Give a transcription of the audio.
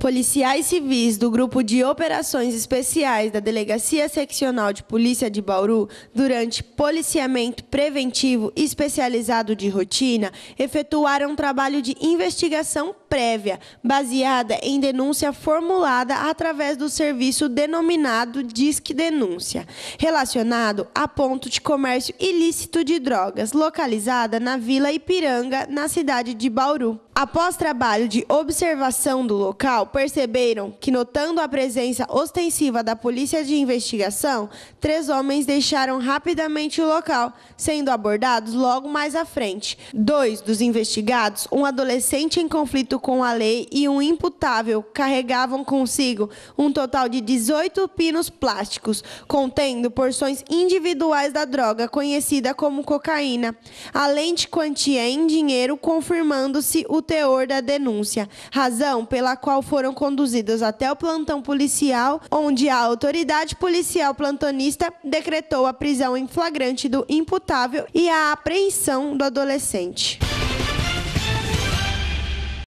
Policiais civis do Grupo de Operações Especiais da Delegacia Seccional de Polícia de Bauru, durante policiamento preventivo especializado de rotina, efetuaram um trabalho de investigação prévia, baseada em denúncia formulada através do serviço denominado Disque Denúncia, relacionado a ponto de comércio ilícito de drogas, localizada na Vila Ipiranga, na cidade de Bauru. Após trabalho de observação do local, perceberam que, notando a presença ostensiva da polícia de investigação, três homens deixaram rapidamente o local, sendo abordados logo mais à frente. Dois dos investigados, um adolescente em conflito com a lei e um imputável, carregavam consigo um total de 18 pinos plásticos, contendo porções individuais da droga conhecida como cocaína, além de quantia em dinheiro, confirmando-se o teor da denúncia, razão pela qual foram conduzidos até o plantão policial, onde a autoridade policial plantonista decretou a prisão em flagrante do imputável e a apreensão do adolescente.